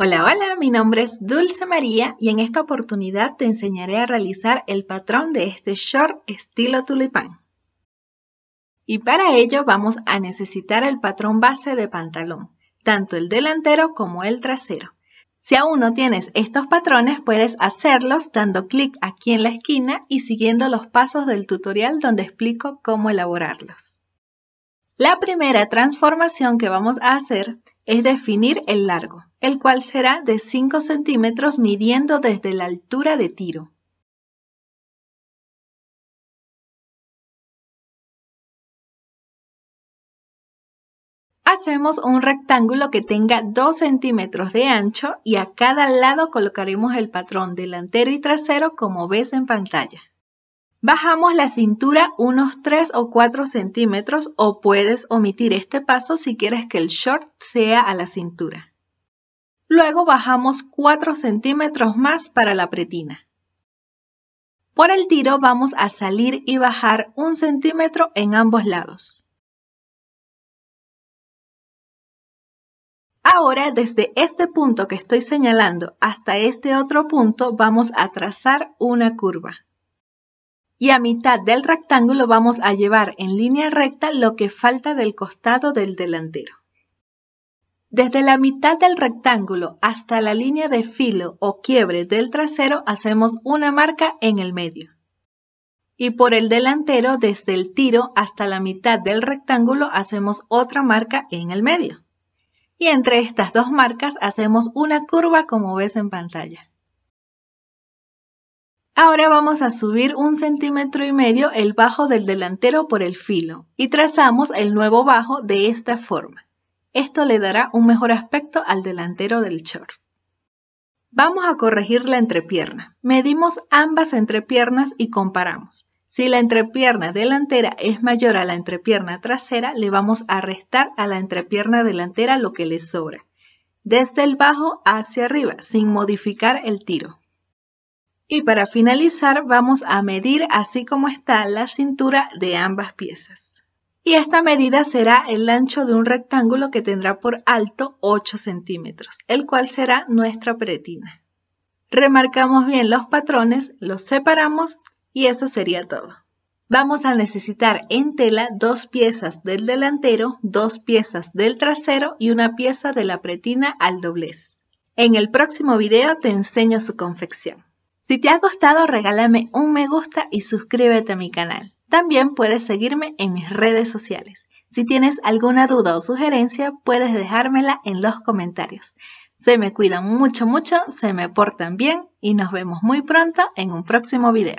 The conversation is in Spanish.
Hola, hola, mi nombre es Dulce María y en esta oportunidad te enseñaré a realizar el patrón de este short estilo tulipán. Y para ello vamos a necesitar el patrón base de pantalón, tanto el delantero como el trasero. Si aún no tienes estos patrones, puedes hacerlos dando clic aquí en la esquina y siguiendo los pasos del tutorial donde explico cómo elaborarlos. La primera transformación que vamos a hacer es definir el largo, el cual será de 5 centímetros midiendo desde la altura de tiro. Hacemos un rectángulo que tenga 2 centímetros de ancho y a cada lado colocaremos el patrón delantero y trasero como ves en pantalla. Bajamos la cintura unos 3 o 4 centímetros o puedes omitir este paso si quieres que el short sea a la cintura. Luego bajamos 4 centímetros más para la pretina. Por el tiro vamos a salir y bajar un centímetro en ambos lados. Ahora, desde este punto que estoy señalando hasta este otro punto, vamos a trazar una curva y a mitad del rectángulo vamos a llevar en línea recta lo que falta del costado del delantero. Desde la mitad del rectángulo hasta la línea de filo o quiebre del trasero hacemos una marca en el medio. Y por el delantero desde el tiro hasta la mitad del rectángulo hacemos otra marca en el medio. Y entre estas dos marcas hacemos una curva como ves en pantalla. Ahora vamos a subir un centímetro y medio el bajo del delantero por el filo y trazamos el nuevo bajo de esta forma. Esto le dará un mejor aspecto al delantero del short. Vamos a corregir la entrepierna. Medimos ambas entrepiernas y comparamos. Si la entrepierna delantera es mayor a la entrepierna trasera, le vamos a restar a la entrepierna delantera lo que le sobra, desde el bajo hacia arriba, sin modificar el tiro. Y para finalizar vamos a medir así como está la cintura de ambas piezas. Y esta medida será el ancho de un rectángulo que tendrá por alto 8 centímetros, el cual será nuestra pretina. Remarcamos bien los patrones, los separamos y eso sería todo. Vamos a necesitar en tela dos piezas del delantero, dos piezas del trasero y una pieza de la pretina al doblez. En el próximo video te enseño su confección. Si te ha gustado, regálame un me gusta y suscríbete a mi canal. También puedes seguirme en mis redes sociales. Si tienes alguna duda o sugerencia, puedes dejármela en los comentarios. Se me cuidan mucho, mucho, se me portan bien y nos vemos muy pronto en un próximo video.